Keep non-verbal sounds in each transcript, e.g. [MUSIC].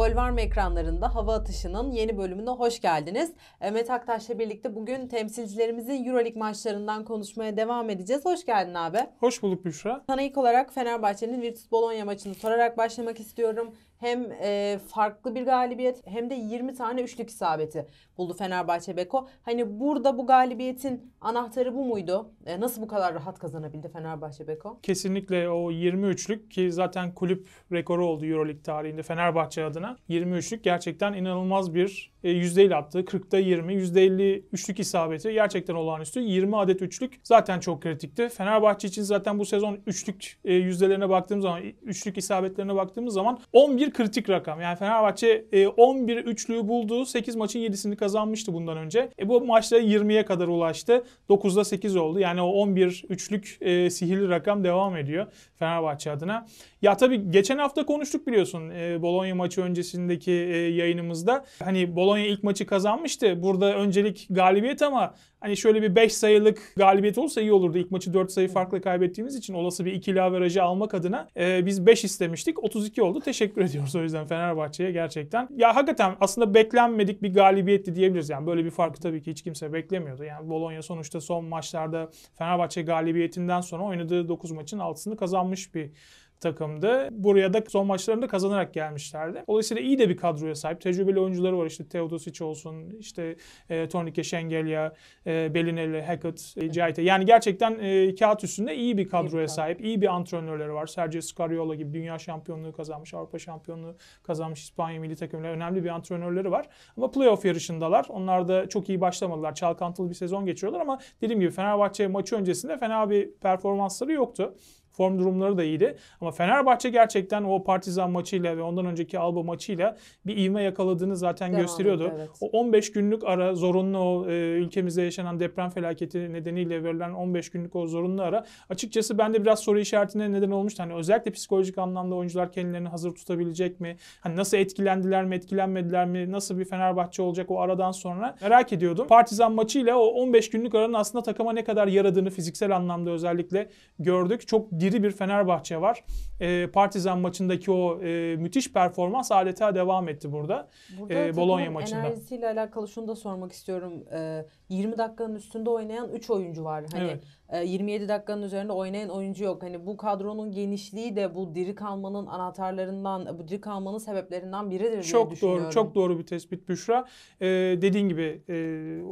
Gol var ekranlarında Hava Atışı'nın yeni bölümüne hoş geldiniz. Mehmet Aktaş'la birlikte bugün temsilcilerimizin Euroleague maçlarından konuşmaya devam edeceğiz. Hoş geldin abi. Hoş bulduk Büşra. Sana ilk olarak Fenerbahçe'nin Virtus Bologna maçını sorarak başlamak istiyorum hem e, farklı bir galibiyet hem de 20 tane üçlük isabeti buldu Fenerbahçe Beko. Hani burada bu galibiyetin anahtarı bu muydu? E, nasıl bu kadar rahat kazanabildi Fenerbahçe Beko? Kesinlikle o 20 üçlük ki zaten kulüp rekoru oldu EuroLeague tarihinde Fenerbahçe adına. 20 üçlük gerçekten inanılmaz bir e, %50 attığı 40'ta 20, %50 üçlük isabeti gerçekten olağanüstü. 20 adet üçlük zaten çok kritikti. Fenerbahçe için zaten bu sezon üçlük e, yüzdelerine baktığımız zaman, üçlük isabetlerine baktığımız zaman 11 bir kritik rakam. Yani Fenerbahçe 11 e, üçlüyü buldu. 8 maçın 7'sini kazanmıştı bundan önce. E bu maçta 20'ye kadar ulaştı. 9'da 8 oldu. Yani o 11 üçlük e, sihirli rakam devam ediyor. Fenerbahçe adına. Ya tabii geçen hafta konuştuk biliyorsun e, Bologna maçı öncesindeki e, yayınımızda. Hani Bologna ilk maçı kazanmıştı. Burada öncelik galibiyet ama hani şöyle bir 5 sayılık galibiyet olsa iyi olurdu. İlk maçı 4 sayı farklı kaybettiğimiz için olası bir ikili averajı almak adına e, biz 5 istemiştik. 32 oldu. Teşekkür [LAUGHS] ediyoruz o yüzden Fenerbahçe'ye gerçekten. Ya hakikaten aslında beklenmedik bir galibiyetti diyebiliriz. Yani böyle bir farkı tabii ki hiç kimse beklemiyordu. Yani Bologna sonuçta son maçlarda Fenerbahçe galibiyetinden sonra oynadığı 9 maçın 6'sını kazanmıştı almış bir takımdı. Buraya da son maçlarında kazanarak gelmişlerdi. Dolayısıyla iyi de bir kadroya sahip. Tecrübeli oyuncuları var. İşte Teodosic olsun, işte e, Tornike Şengelya, e, Belinelli, Hackett, e, Cahit'e. Yani gerçekten e, kağıt üstünde iyi bir kadroya sahip. iyi bir antrenörleri var. Sergio Scariola gibi dünya şampiyonluğu kazanmış, Avrupa şampiyonluğu kazanmış İspanya milli takımları önemli bir antrenörleri var. Ama playoff yarışındalar. Onlar da çok iyi başlamadılar. Çalkantılı bir sezon geçiriyorlar ama dediğim gibi Fenerbahçe maçı öncesinde fena bir performansları yoktu form durumları da iyiydi. Ama Fenerbahçe gerçekten o Partizan maçıyla ve ondan önceki Alba maçıyla bir ivme yakaladığını zaten Devam gösteriyordu. Etti, evet. O 15 günlük ara zorunlu o e, ülkemizde yaşanan deprem felaketi nedeniyle verilen 15 günlük o zorunlu ara açıkçası ben de biraz soru işaretine neden olmuştu. Hani özellikle psikolojik anlamda oyuncular kendilerini hazır tutabilecek mi? Hani nasıl etkilendiler mi, etkilenmediler mi? Nasıl bir Fenerbahçe olacak o aradan sonra? Merak ediyordum. Partizan maçıyla o 15 günlük aranın aslında takıma ne kadar yaradığını fiziksel anlamda özellikle gördük. Çok dir diri bir Fenerbahçe var. E, Partizan maçındaki o e, müthiş performans adeta devam etti burada. burada e, Bologna maçında. Enerjisiyle alakalı şunu da sormak istiyorum. E, 20 dakikanın üstünde oynayan 3 oyuncu var. Hani evet. 27 ee, dakikanın üzerinde oynayan oyuncu yok. Hani bu kadronun genişliği de bu diri kalmanın anahtarlarından, bu diri kalmanın sebeplerinden biridir diye çok düşünüyorum. Doğru, çok doğru bir tespit Büşra. Ee, dediğin gibi e,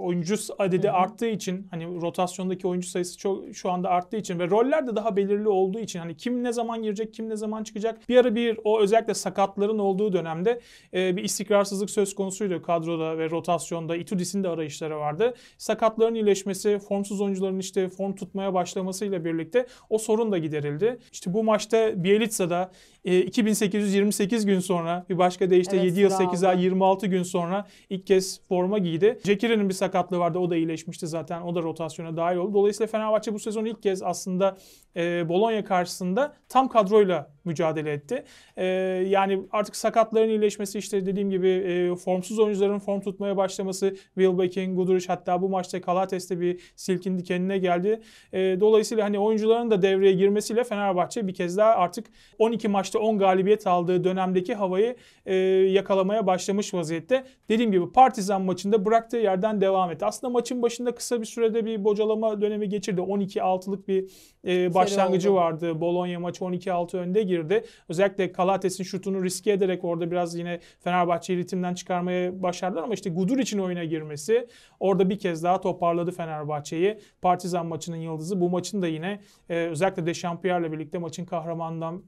oyuncu adedi Hı-hı. arttığı için hani rotasyondaki oyuncu sayısı çok şu anda arttığı için ve roller de daha belirli olduğu için hani kim ne zaman girecek, kim ne zaman çıkacak. Bir ara bir o özellikle sakatların olduğu dönemde e, bir istikrarsızlık söz konusuydu kadroda ve rotasyonda. Itudis'in de arayışları vardı. Sakatların iyileşmesi, formsuz oyuncuların işte form tut tutmaya başlamasıyla birlikte o sorun da giderildi. İşte bu maçta Bielitsa'da e, 2828 gün sonra bir başka deyişle evet, 7 yıl 8 ay 26 gün sonra ilk kez forma giydi. Cekire'nin bir sakatlığı vardı. O da iyileşmişti zaten. O da rotasyona dahil oldu. Dolayısıyla Fenerbahçe bu sezon ilk kez aslında e, Bologna karşısında tam kadroyla mücadele etti. E, yani artık sakatların iyileşmesi işte dediğim gibi e, formsuz oyuncuların form tutmaya başlaması Will Beck'in, Guduric hatta bu maçta Kalates'te bir silkindi kendine geldi. E, dolayısıyla hani oyuncuların da devreye girmesiyle Fenerbahçe bir kez daha artık 12 maçta 10 galibiyet aldığı dönemdeki havayı e, yakalamaya başlamış vaziyette. Dediğim gibi Partizan maçında bıraktığı yerden devam etti. Aslında maçın başında kısa bir sürede bir bocalama dönemi geçirdi. 12-6'lık bir e, başlangıcı vardı. Bologna maçı 12-6 önde girdi girdi. Özellikle Kalates'in şutunu riske ederek orada biraz yine Fenerbahçe'yi ritimden çıkarmaya başardılar ama işte Gudur için oyuna girmesi orada bir kez daha toparladı Fenerbahçe'yi. Partizan maçının yıldızı. Bu maçın da yine e, özellikle Dechampierre'le birlikte maçın kahramanından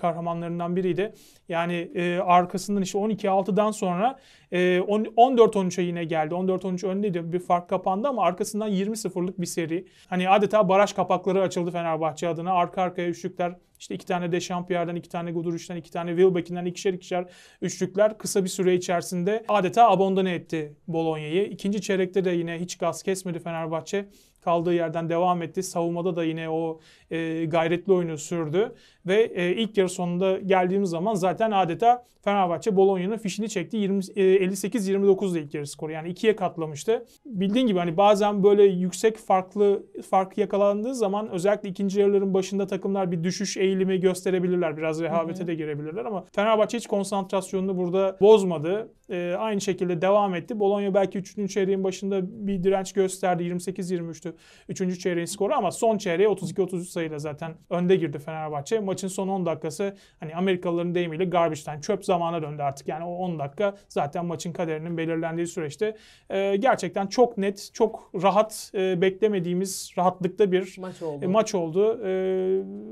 kahramanlarından biriydi. Yani e, arkasından işte 12-6'dan sonra e, 14-13'e yine geldi. 14-13 öndeydi. Bir fark kapandı ama arkasından 20-0'lık bir seri. Hani adeta baraj kapakları açıldı Fenerbahçe adına. Arka arkaya üçlükler işte iki tane Dechampierre'den, iki tane Guduric'den, iki tane Wilbeck'inden ikişer ikişer üçlükler kısa bir süre içerisinde adeta abondane etti Bologna'yı. İkinci çeyrekte de yine hiç gaz kesmedi Fenerbahçe. Kaldığı yerden devam etti. Savunmada da yine o e, gayretli oyunu sürdü. Ve e, ilk yarı sonunda geldiğimiz zaman zaten adeta Fenerbahçe Bologna'nın fişini çekti. 20, e, 58-29'da ilk yarı skoru. Yani ikiye katlamıştı. Bildiğin gibi hani bazen böyle yüksek farklı fark yakalandığı zaman özellikle ikinci yarıların başında takımlar bir düşüş eğilimi gösterebilirler. Biraz rehavete Hı-hı. de girebilirler ama Fenerbahçe hiç konsantrasyonunu burada bozmadı e, aynı şekilde devam etti. Bologna belki 3. çeyreğin başında bir direnç gösterdi. 28-23'tü 3. çeyreğin skoru ama son çeyreğe 32-33 sayıyla zaten önde girdi Fenerbahçe. Maçın son 10 dakikası hani Amerikalıların deyimiyle garbage time, çöp zamana döndü artık. Yani o 10 dakika zaten maçın kaderinin belirlendiği süreçte e, gerçekten çok net, çok rahat e, beklemediğimiz rahatlıkta bir maç oldu. E, maç oldu. E,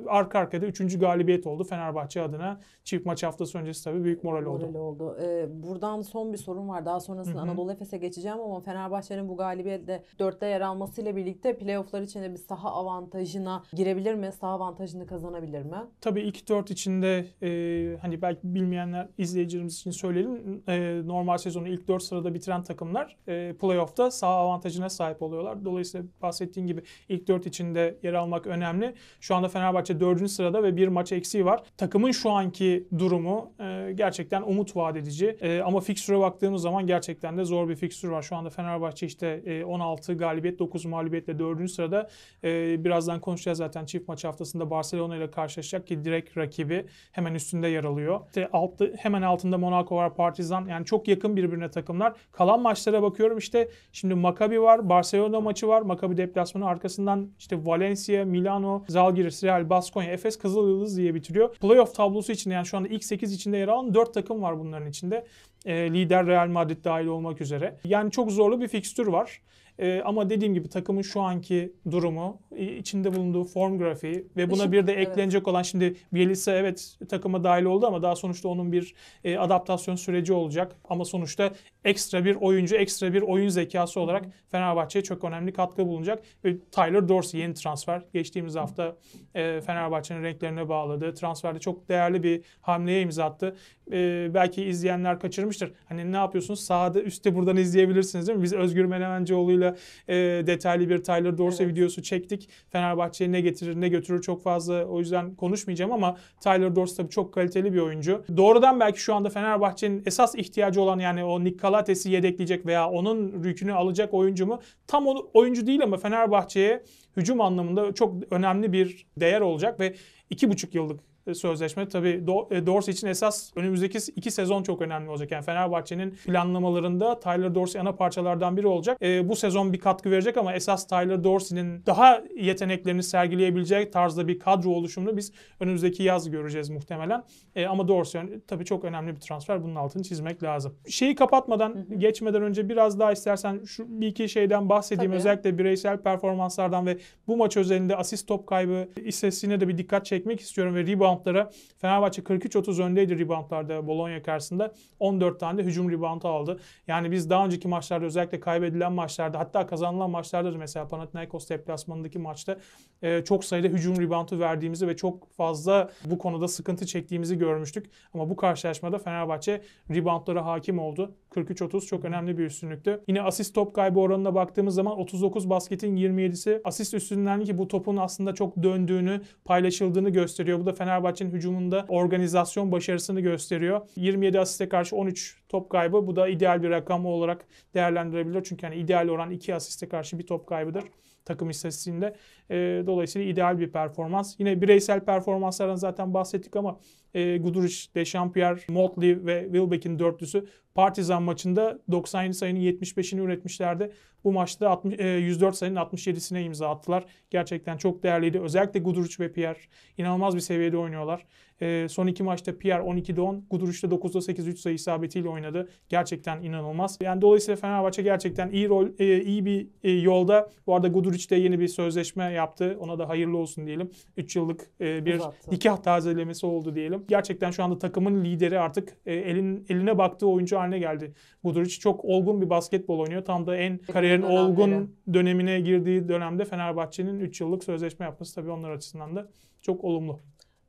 arka arkada 3. galibiyet oldu Fenerbahçe adına. Çift maç haftası öncesi tabii büyük moral, moral oldu. oldu. Ee, buradan son bir sorun var. Daha sonrasında Hı-hı. Anadolu Efes'e geçeceğim ama Fenerbahçe'nin bu galibiyetle dörtte yer almasıyla birlikte playofflar içinde bir saha avantajına girebilir mi? Saha avantajını kazanabilir mi? Tabii ilk dört içinde e, hani belki bilmeyenler izleyicilerimiz için söyleyelim. E, normal sezonu ilk dört sırada bitiren takımlar e, playoff'ta saha avantajına sahip oluyorlar. Dolayısıyla bahsettiğim gibi ilk dört içinde yer almak önemli. Şu anda Fenerbahçe dördüncü sırada ve bir maç eksiği var. Takımın şu anki durumu e, gerçekten umut vaat edici. E, ama fix fikstüre baktığımız zaman gerçekten de zor bir fikstür var. Şu anda Fenerbahçe işte 16 e, galibiyet 9 mağlubiyetle 4. sırada. E, birazdan konuşacağız zaten çift maç haftasında Barcelona ile karşılaşacak ki direkt rakibi hemen üstünde yer alıyor. İşte altı, hemen altında Monaco var, Partizan yani çok yakın birbirine takımlar. Kalan maçlara bakıyorum işte şimdi Maccabi var, Barcelona maçı var. Maccabi deplasmanı arkasından işte Valencia, Milano, Zalgiris, Real, Baskonya, Efes, Kızıl Yıldız diye bitiriyor. Playoff tablosu içinde yani şu anda ilk 8 içinde yer alan 4 takım var bunların içinde. E, lider Real Madrid dahil olmak üzere. Yani çok zorlu bir fikstür var. E, ama dediğim gibi takımın şu anki durumu içinde bulunduğu form grafiği ve buna Işık, bir de eklenecek evet. olan şimdi Bielitsa evet takıma dahil oldu ama daha sonuçta onun bir e, adaptasyon süreci olacak. Ama sonuçta ekstra bir oyuncu, ekstra bir oyun zekası olarak Fenerbahçe'ye çok önemli katkı bulunacak. Ve Tyler Dorsey yeni transfer. Geçtiğimiz hafta e, Fenerbahçe'nin renklerine bağladı. Transferde çok değerli bir hamleye imza attı. E, belki izleyenler kaçırmıştır. Hani ne yapıyorsunuz? Sağda üstte buradan izleyebilirsiniz değil mi? Biz Özgür Menemencioğlu'yla e, detaylı bir Tyler Dorsey evet. videosu çektik. Fenerbahçe'ye ne getirir ne götürür çok fazla o yüzden konuşmayacağım ama Tyler Dorsey tabii çok kaliteli bir oyuncu. Doğrudan belki şu anda Fenerbahçe'nin esas ihtiyacı olan yani o Nick Calates'i yedekleyecek veya onun rükünü alacak oyuncu mu? Tam o, oyuncu değil ama Fenerbahçe'ye hücum anlamında çok önemli bir değer olacak ve iki buçuk yıllık e, sözleşme. tabi e, Dorsey için esas önümüzdeki iki sezon çok önemli olacak. Yani Fenerbahçe'nin planlamalarında Tyler Dorsey ana parçalardan biri olacak. E, bu sezon bir katkı verecek ama esas Tyler Dorsey'nin daha yeteneklerini sergileyebilecek tarzda bir kadro oluşumunu biz önümüzdeki yaz göreceğiz muhtemelen. E, ama Dorsey tabii çok önemli bir transfer. Bunun altını çizmek lazım. Şeyi kapatmadan, geçmeden önce biraz daha istersen şu bir iki şeyden bahsedeyim. Tabii. Özellikle bireysel performanslardan ve bu maç özelinde asist top kaybı istatistiğine de bir dikkat çekmek istiyorum ve rebound reboundlara Fenerbahçe 43-30 öndeydi reboundlarda Bologna karşısında. 14 tane de hücum reboundu aldı. Yani biz daha önceki maçlarda özellikle kaybedilen maçlarda hatta kazanılan maçlarda da mesela Panathinaikos deplasmanındaki maçta e, çok sayıda hücum reboundu verdiğimizi ve çok fazla bu konuda sıkıntı çektiğimizi görmüştük. Ama bu karşılaşmada Fenerbahçe reboundlara hakim oldu 43-30 çok önemli bir üstünlüktü. Yine asist top kaybı oranına baktığımız zaman 39 basketin 27'si asist üstünden ki bu topun aslında çok döndüğünü, paylaşıldığını gösteriyor. Bu da Fenerbahçe'nin hücumunda organizasyon başarısını gösteriyor. 27 asiste karşı 13 top kaybı bu da ideal bir rakam olarak değerlendirebilir. Çünkü hani ideal oran 2 asiste karşı bir top kaybıdır takım istatistiğinde. E, dolayısıyla ideal bir performans. Yine bireysel performanslardan zaten bahsettik ama e, Guduric, Dechampierre, Motley ve Wilbeck'in dörtlüsü Partizan maçında 97 sayının 75'ini üretmişlerdi. Bu maçta 60, e, 104 sayının 67'sine imza attılar. Gerçekten çok değerliydi. Özellikle Guduric ve Pierre inanılmaz bir seviyede oynuyorlar. E, son iki maçta Pierre 12'de 10, Guduric 9'da 8 3 sayı isabetiyle oynadı. Gerçekten inanılmaz. Yani dolayısıyla Fenerbahçe gerçekten iyi rol, e, iyi bir e, yolda. Bu arada Guduric de yeni bir sözleşme yaptı. Ona da hayırlı olsun diyelim. 3 yıllık e, bir Uzattı. nikah tazelemesi oldu diyelim. Gerçekten şu anda takımın lideri artık e, elin eline baktığı oyuncu haline geldi. Guduric çok olgun bir basketbol oynuyor. Tam da en kariyer Fener'in olgun beri. dönemine girdiği dönemde Fenerbahçe'nin 3 yıllık sözleşme yapması tabii onlar açısından da çok olumlu.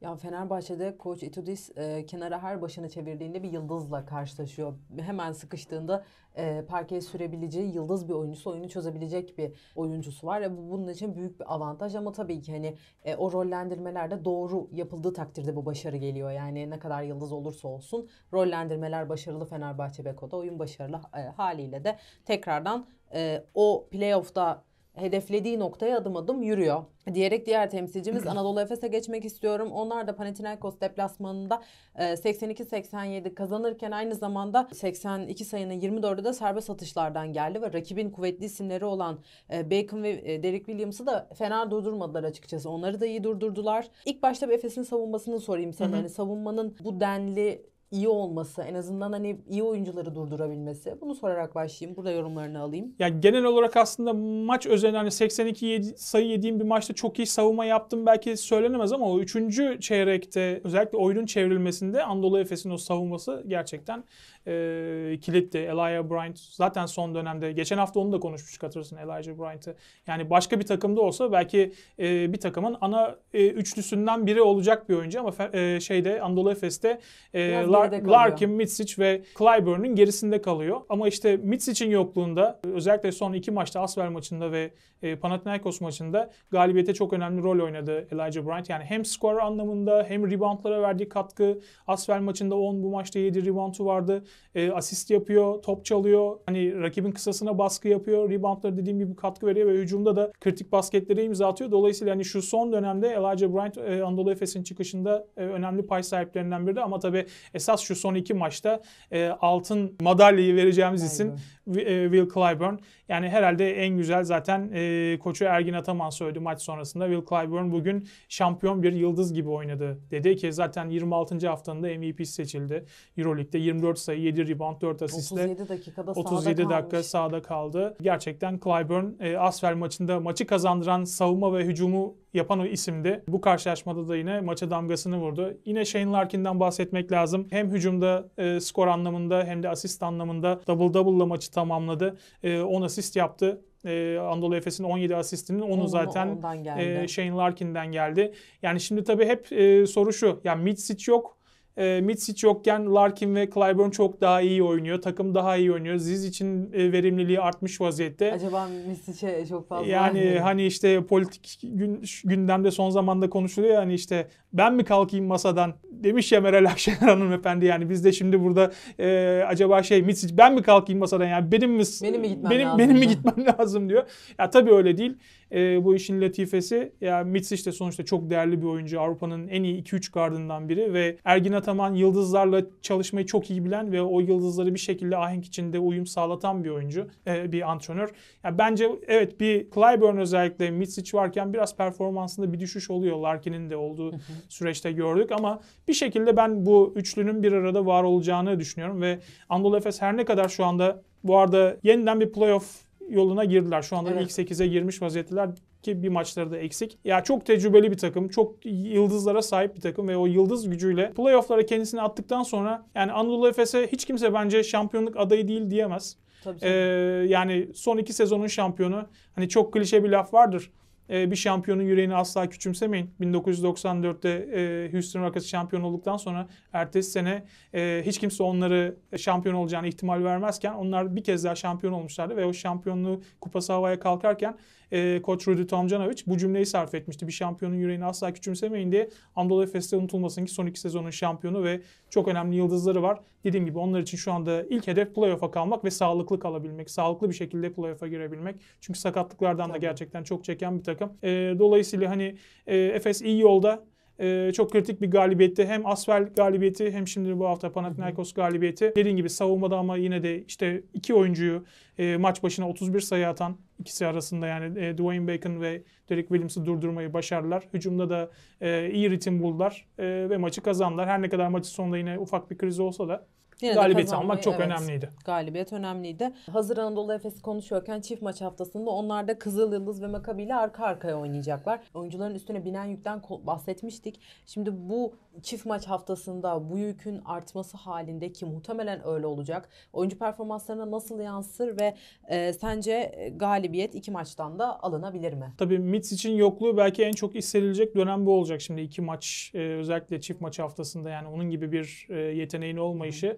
Ya Fenerbahçe'de Koç Itudis e, kenara her başını çevirdiğinde bir yıldızla karşılaşıyor. Hemen sıkıştığında e, parkeye sürebileceği yıldız bir oyuncusu, oyunu çözebilecek bir oyuncusu var. E, bu, bunun için büyük bir avantaj ama tabii ki hani e, o rollendirmeler doğru yapıldığı takdirde bu başarı geliyor. Yani ne kadar yıldız olursa olsun rollendirmeler başarılı Fenerbahçe Beko'da, oyun başarılı e, haliyle de tekrardan e, o playoff'ta hedeflediği noktaya adım adım yürüyor. Diyerek diğer temsilcimiz [CLEARS THROAT] Anadolu Efes'e geçmek istiyorum. Onlar da Panathinaikos deplasmanında 82-87 e, kazanırken aynı zamanda 82 sayının 24'ü de serbest atışlardan geldi ve rakibin kuvvetli isimleri olan e, Bacon ve e, Derek Williams'ı da fena durdurmadılar açıkçası. Onları da iyi durdurdular. İlk başta Efes'in savunmasını sorayım sana. Hani savunmanın bu denli iyi olması, en azından hani iyi oyuncuları durdurabilmesi. Bunu sorarak başlayayım. Burada yorumlarını alayım. Ya genel olarak aslında maç özelinde hani 82 yedi, sayı yediğim bir maçta çok iyi savunma yaptım belki söylenemez ama o 3. çeyrekte özellikle oyunun çevrilmesinde Anadolu Efes'in o savunması gerçekten e, kilitti. Elijah Bryant zaten son dönemde geçen hafta onu da konuşmuştuk hatırlarsın Elijah Bryant'ı. Yani başka bir takımda olsa belki e, bir takımın ana e, üçlüsünden biri olacak bir oyuncu ama fe, e, şeyde Anadolu Efes'te e, Biraz Geride kalıyor. Larkin, Mitsic ve Clyburn'un gerisinde kalıyor. Ama işte Mitsic'in yokluğunda özellikle son iki maçta Asver maçında ve e, Panathinaikos maçında galibiyete çok önemli rol oynadı Elijah Bryant. Yani hem skor anlamında hem reboundlara verdiği katkı. Asver maçında 10 bu maçta 7 reboundu vardı. E, asist yapıyor, top çalıyor. Hani rakibin kısasına baskı yapıyor. Reboundlara dediğim gibi katkı veriyor ve hücumda da kritik basketlere imza atıyor. Dolayısıyla hani şu son dönemde Elijah Bryant e, Anadolu Efes'in çıkışında e, önemli pay sahiplerinden biri de ama tabii esas esas şu son iki maçta e, altın madalyayı vereceğimiz Aynen. isim e, Will Clyburn. Yani herhalde en güzel zaten e, koçu Ergin Ataman söyledi maç sonrasında. Will Clyburn bugün şampiyon bir yıldız gibi oynadı dedi ki zaten 26. haftanın MVP seçildi. Euroleague'de 24 sayı, 7 rebound, 4 asistle 37 dakikada 37 sahada dakika kalmış. sahada kaldı. Gerçekten Clyburn e, Asfer maçında maçı kazandıran savunma ve hücumu yapan o isimdi. Bu karşılaşmada da yine maça damgasını vurdu. Yine Shane Larkin'den bahsetmek lazım. Hem hücumda e, skor anlamında hem de asist anlamında double double'la maçı tamamladı. E, ee, 10 asist yaptı. Ee, Anadolu Efes'in 17 asistinin onu zaten e, Shane Larkin'den geldi. Yani şimdi tabii hep e, soru şu. Ya Mitsic yok. E, Mitsic yokken Larkin ve Clyburn çok daha iyi oynuyor. Takım daha iyi oynuyor. Ziz için e, verimliliği artmış vaziyette. Acaba Mitsic'e çok fazla e, Yani mi? [LAUGHS] hani işte politik gün, gündemde son zamanda konuşuluyor yani işte ben mi kalkayım masadan demiş ya Meral Akşener [LAUGHS] hanımefendi yani biz de şimdi burada e, acaba şey Mitsic ben mi kalkayım masadan yani benim mi benim mi gitmem benim, lazım? Benim mi gitmem [LAUGHS] lazım diyor. Ya tabii öyle değil. E, bu işin latifesi ya Mitsic de sonuçta çok değerli bir oyuncu. Avrupa'nın en iyi 2-3 gardından biri ve Ergin Ataman yıldızlarla çalışmayı çok iyi bilen ve o yıldızları bir şekilde ahenk içinde uyum sağlatan bir oyuncu, e, bir antrenör. Yani bence evet bir Clyburn özellikle Mitsic varken biraz performansında bir düşüş oluyor. Larkin'in de olduğu süreçte gördük ama bir şekilde ben bu üçlünün bir arada var olacağını düşünüyorum ve Anadolu Efes her ne kadar şu anda bu arada yeniden bir playoff yoluna girdiler. Şu anda evet. ilk 8'e girmiş vaziyetteler ki bir maçları da eksik. Ya çok tecrübeli bir takım, çok yıldızlara sahip bir takım ve o yıldız gücüyle playoff'lara kendisini attıktan sonra yani Anadolu Efes'e hiç kimse bence şampiyonluk adayı değil diyemez. Tabii, Ee, yani son iki sezonun şampiyonu. Hani çok klişe bir laf vardır. Ee, bir şampiyonun yüreğini asla küçümsemeyin. 1994'te e, Houston Rockets şampiyon olduktan sonra ertesi sene e, hiç kimse onları şampiyon olacağını ihtimal vermezken onlar bir kez daha şampiyon olmuşlardı ve o şampiyonluğu kupası havaya kalkarken e, Koç Rudi Tomjanovic bu cümleyi sarf etmişti. Bir şampiyonun yüreğini asla küçümsemeyin diye Anadolu Efes'te unutulmasın ki son iki sezonun şampiyonu ve çok önemli yıldızları var. Dediğim gibi onlar için şu anda ilk hedef playoff'a kalmak ve sağlıklı kalabilmek. Sağlıklı bir şekilde playoff'a girebilmek. Çünkü sakatlıklardan Tabii. da gerçekten çok çeken bir takım. E, dolayısıyla hani e, Efes iyi yolda e, çok kritik bir galibiyette hem Asvel galibiyeti hem şimdi bu hafta Panathinaikos galibiyeti. Dediğim gibi savunmada ama yine de işte iki oyuncuyu e, maç başına 31 sayı atan ikisi arasında yani e, Dwayne Bacon ve Derek Williams'ı durdurmayı başardılar. Hücumda da e, iyi ritim buldular e, ve maçı kazandılar. Her ne kadar maçı sonunda yine ufak bir kriz olsa da Yine Galibiyeti almak çok evet, önemliydi. Galibiyet önemliydi. Hazır Anadolu Efes'i konuşuyorken çift maç haftasında onlar da Kızıl Yıldız ve Makabi ile arka arkaya oynayacaklar. Oyuncuların üstüne binen yükten bahsetmiştik. Şimdi bu çift maç haftasında bu yükün artması halinde ki muhtemelen öyle olacak. Oyuncu performanslarına nasıl yansır ve e, sence e, galibiyet iki maçtan da alınabilir mi? Tabii Mitz için yokluğu belki en çok hissedilecek dönem bu olacak. Şimdi iki maç e, özellikle çift maç haftasında yani onun gibi bir e, yeteneğin olmayışı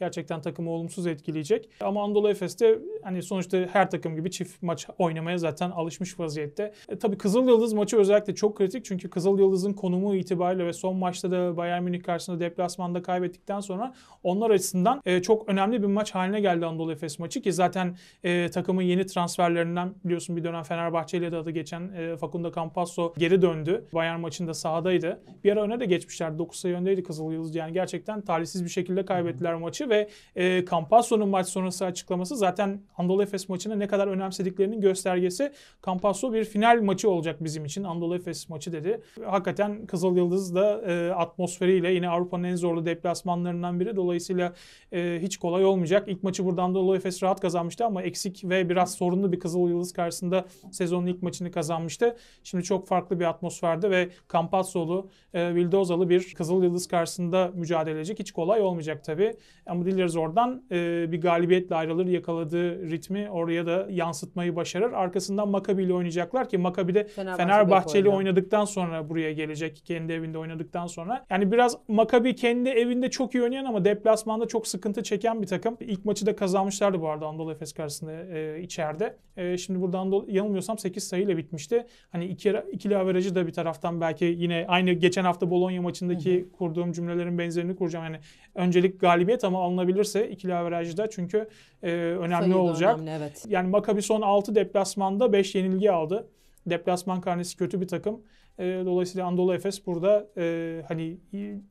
gerçekten takımı olumsuz etkileyecek. Ama Anadolu Efes'te hani sonuçta her takım gibi çift maç oynamaya zaten alışmış vaziyette. E, tabii Kızıl Yıldız maçı özellikle çok kritik çünkü Kızıl Yıldız'ın konumu itibariyle ve son maçta da Bayern Münih karşısında deplasmanda kaybettikten sonra onlar açısından e, çok önemli bir maç haline geldi Anadolu Efes maçı ki zaten e, takımın yeni transferlerinden biliyorsun bir dönem Fenerbahçe ile de adı geçen e, Facundo Campasso geri döndü. Bayern maçında sahadaydı. Bir ara öne de geçmişler. 9 sayı öndeydi Kızıl Yıldız. Yani gerçekten talihsiz bir şekilde kaybettiler maçı ve e, Campazzo'nun maç sonrası açıklaması zaten Anadolu Efes maçını ne kadar önemsediklerinin göstergesi. Campazzo bir final maçı olacak bizim için. Anadolu Efes maçı dedi. Hakikaten Kızıl Yıldız da e, atmosferiyle yine Avrupa'nın en zorlu deplasmanlarından biri. Dolayısıyla e, hiç kolay olmayacak. İlk maçı buradan Anadolu Efes rahat kazanmıştı ama eksik ve biraz sorunlu bir Kızıl Yıldız karşısında sezonun ilk maçını kazanmıştı. Şimdi çok farklı bir atmosferde ve Campazzo'lu, e, Vildozalı bir Kızıl Yıldız karşısında mücadele edecek. Hiç kolay olmayacak tabii. Ama Tamamı dileriz oradan e, bir galibiyetle ayrılır. Yakaladığı ritmi oraya da yansıtmayı başarır. Arkasından Makabi ile oynayacaklar ki Makabi de Fenerbahçe, ile oynadıktan sonra buraya gelecek. Kendi evinde oynadıktan sonra. Yani biraz Makabi kendi evinde çok iyi oynayan ama deplasmanda çok sıkıntı çeken bir takım. İlk maçı da kazanmışlardı bu arada Anadolu Efes karşısında e, içeride. E, şimdi buradan Anadolu yanılmıyorsam 8 sayıyla bitmişti. Hani iki, ikili averajı da bir taraftan belki yine aynı geçen hafta Bologna maçındaki Hı-hı. kurduğum cümlelerin benzerini kuracağım. Yani öncelik galibiyet ama alınabilirse ikili averajda çünkü e, önemli Sayı olacak. Önemli, evet. Yani Maccabi son 6 deplasmanda 5 yenilgi aldı. Deplasman karnesi kötü bir takım. E, dolayısıyla Anadolu Efes burada e, hani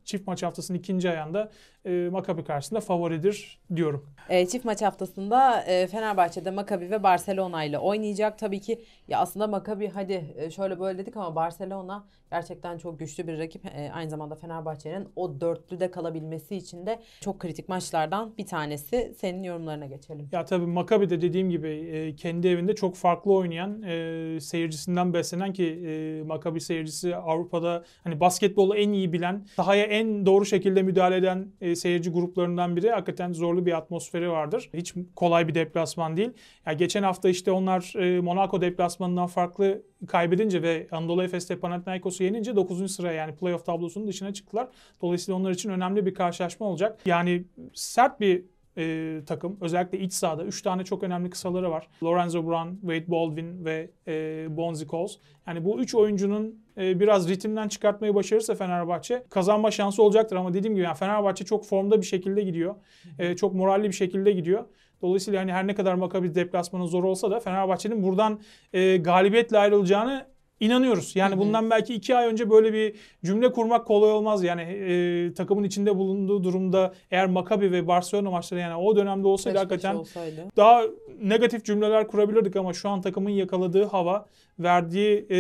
çift maç haftasının ikinci ayağında e, Makabi karşısında favoridir diyorum. E, çift maç haftasında e, Fenerbahçe'de Makabi ve Barcelona ile oynayacak. Tabii ki ya aslında Makabi hadi e, şöyle böyle dedik ama Barcelona gerçekten çok güçlü bir rakip. E, aynı zamanda Fenerbahçe'nin o dörtlüde kalabilmesi için de çok kritik maçlardan bir tanesi. Senin yorumlarına geçelim. Ya tabii Makabi de dediğim gibi e, kendi evinde çok farklı oynayan, e, seyircisinden beslenen ki e, Makabi seyircisi Avrupa'da hani basketbolu en iyi bilen, sahaya en doğru şekilde müdahale eden e, seyirci gruplarından biri. Hakikaten zorlu bir atmosferi vardır. Hiç kolay bir deplasman değil. Ya geçen hafta işte onlar e, Monaco deplasmanından farklı kaybedince ve Anadolu Efes'te Panathinaikos Sacramento'su yenince 9. sıraya yani playoff tablosunun dışına çıktılar. Dolayısıyla onlar için önemli bir karşılaşma olacak. Yani sert bir e, takım. Özellikle iç sahada 3 tane çok önemli kısaları var. Lorenzo Brown, Wade Baldwin ve e, Bonzi Coles. Yani bu 3 oyuncunun e, biraz ritimden çıkartmayı başarırsa Fenerbahçe kazanma şansı olacaktır. Ama dediğim gibi yani Fenerbahçe çok formda bir şekilde gidiyor. E, çok moralli bir şekilde gidiyor. Dolayısıyla hani her ne kadar Makabi deplasmanı zor olsa da Fenerbahçe'nin buradan e, galibiyetle ayrılacağını İnanıyoruz. Yani Hı-hı. bundan belki iki ay önce böyle bir cümle kurmak kolay olmaz. Yani e, takımın içinde bulunduğu durumda eğer Makabi ve Barcelona maçları yani o dönemde olsaydı Peş hakikaten olsaydı. daha negatif cümleler kurabilirdik ama şu an takımın yakaladığı hava, verdiği e,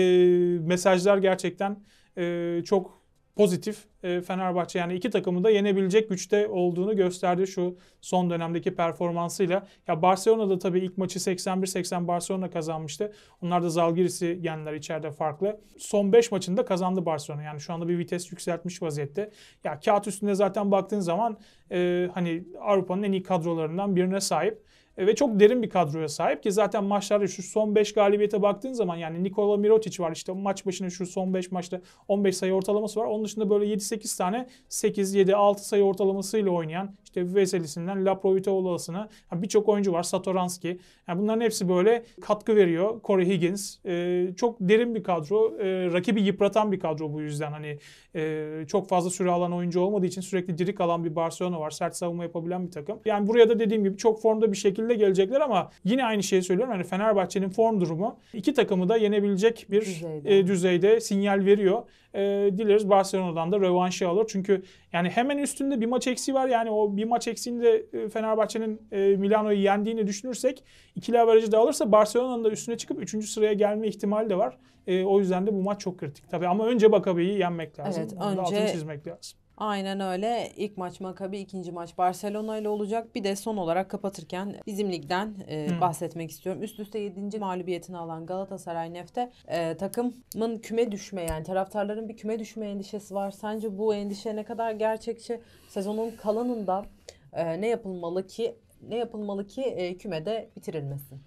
mesajlar gerçekten e, çok pozitif e, Fenerbahçe yani iki takımı da yenebilecek güçte olduğunu gösterdi şu son dönemdeki performansıyla. Ya Barcelona da tabii ilk maçı 81-80 Barcelona kazanmıştı. Onlar da Zalgiris'i yendiler içeride farklı. Son 5 maçında kazandı Barcelona. Yani şu anda bir vites yükseltmiş vaziyette. Ya kağıt üstünde zaten baktığın zaman e, hani Avrupa'nın en iyi kadrolarından birine sahip. E, ve çok derin bir kadroya sahip ki zaten maçlarda şu son 5 galibiyete baktığın zaman yani Nikola Mirotic var işte maç başına şu son 5 maçta 15 sayı ortalaması var. Onun dışında böyle 7-8 tane 8-7-6 sayı ortalamasıyla oynayan işte Veselis'inden Laprovitoğlu'sına yani birçok oyuncu var. Satoranski. Yani bunların hepsi böyle katkı veriyor. Corey Higgins. E, çok derin bir kadro. E, rakibi yıpratan bir kadro bu yüzden. Hani e, çok fazla süre alan oyuncu olmadığı için sürekli dirik alan bir Barcelona var. Sert savunma yapabilen bir takım. Yani buraya da dediğim gibi çok formda bir şekilde gelecekler ama yine aynı şeyi söylüyorum. Hani Fenerbahçe'nin form durumu iki takımı da yenebilecek bir e, düzeyde, e, düzeyde sinyal veriyor. E, dileriz Barcelona'dan da rövanşı alır. Çünkü yani hemen üstünde bir maç eksiği var. Yani o bir maç eksiğinde e, Fenerbahçe'nin e, Milano'yu yendiğini düşünürsek ikili averajı da alırsa Barcelona'nın da üstüne çıkıp üçüncü sıraya gelme ihtimali de var. E, o yüzden de bu maç çok kritik. Tabii ama önce Bakabe'yi yenmek lazım. Evet, önce... Altını çizmek lazım. Aynen öyle. İlk maç Makabi, ikinci maç Barcelona ile olacak. Bir de son olarak kapatırken bizim ligden e, hmm. bahsetmek istiyorum. Üst üste 7. mağlubiyetini alan Galatasaray Nef'te e, takımın küme düşme yani taraftarların bir küme düşme endişesi var. Sence bu endişe ne kadar gerçekçi? Sezonun kalanında e, ne yapılmalı ki ne yapılmalı ki e, kümede bitirilmesin?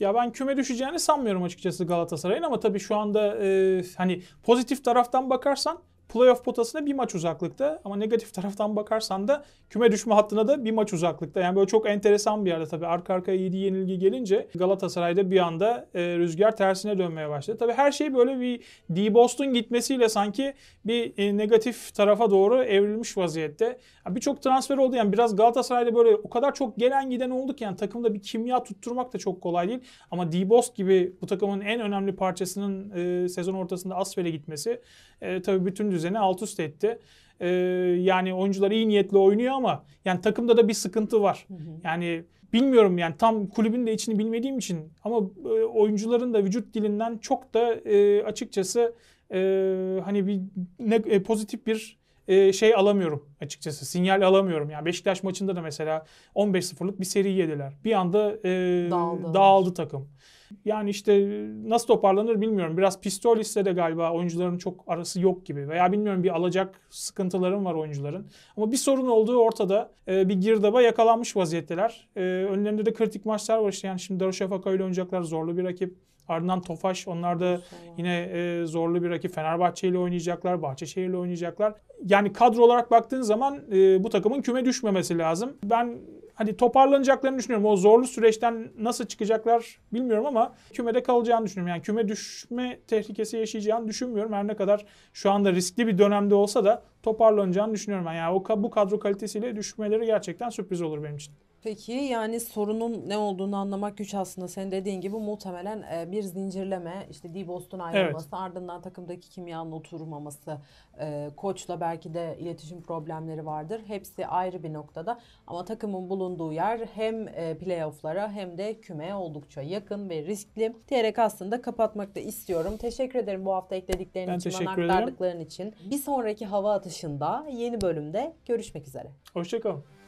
Ya ben küme düşeceğini sanmıyorum açıkçası Galatasaray'ın ama tabii şu anda e, hani pozitif taraftan bakarsan playoff potasına bir maç uzaklıkta ama negatif [LAUGHS] taraftan bakarsan da küme düşme hattına da bir maç uzaklıkta. Yani böyle çok enteresan bir yerde tabii arka arkaya 7 yenilgi gelince Galatasaray'da bir anda e, rüzgar tersine dönmeye başladı. Tabii her şey böyle bir d Boston gitmesiyle sanki bir e, negatif tarafa doğru evrilmiş vaziyette. Birçok transfer oldu yani biraz Galatasaray'da böyle o kadar çok gelen giden oldu ki yani takımda bir kimya tutturmak da çok kolay değil. Ama d Boston gibi bu takımın en önemli parçasının e, sezon ortasında asfere gitmesi e, tabii bütün düzeni alt üst etti. E, yani oyuncular iyi niyetle oynuyor ama yani takımda da bir sıkıntı var. Hı hı. Yani bilmiyorum yani tam kulübün de içini bilmediğim için ama e, oyuncuların da vücut dilinden çok da e, açıkçası e, hani bir ne, e, pozitif bir e, şey alamıyorum açıkçası. Sinyal alamıyorum. Yani Beşiktaş maçında da mesela 15-0'lık bir seri yediler. Bir anda e, dağıldı. takım. Yani işte nasıl toparlanır bilmiyorum. Biraz Pistolis'te de galiba oyuncuların çok arası yok gibi. Veya bilmiyorum bir alacak sıkıntıların var oyuncuların. Ama bir sorun olduğu ortada. E, bir girdaba yakalanmış vaziyetteler. E, önlerinde de kritik maçlar var işte. Yani şimdi Darüşşafaka ile oynayacaklar. Zorlu bir rakip. Ardından Tofaş onlar da yine e, zorlu bir rakip. Fenerbahçe ile oynayacaklar, Bahçeşehir ile oynayacaklar. Yani kadro olarak baktığın zaman e, bu takımın küme düşmemesi lazım. Ben hani toparlanacaklarını düşünüyorum. O zorlu süreçten nasıl çıkacaklar bilmiyorum ama kümede kalacağını düşünüyorum. Yani küme düşme tehlikesi yaşayacağını düşünmüyorum. Her ne kadar şu anda riskli bir dönemde olsa da toparlanacağını düşünüyorum ben. Yani o bu kadro kalitesiyle düşmeleri gerçekten sürpriz olur benim için. Peki yani sorunun ne olduğunu anlamak güç aslında. Sen dediğin gibi muhtemelen e, bir zincirleme işte D-Bost'un ayrılması evet. ardından takımdaki kimyanın oturmaması e, koçla belki de iletişim problemleri vardır. Hepsi ayrı bir noktada ama takımın bulunduğu yer hem e, playofflara hem de kümeye oldukça yakın ve riskli diyerek aslında kapatmak da istiyorum. Teşekkür ederim bu hafta eklediklerin ben için, aktardıkların için. Bir sonraki hava atışı dışında yeni bölümde görüşmek üzere. Hoşçakalın.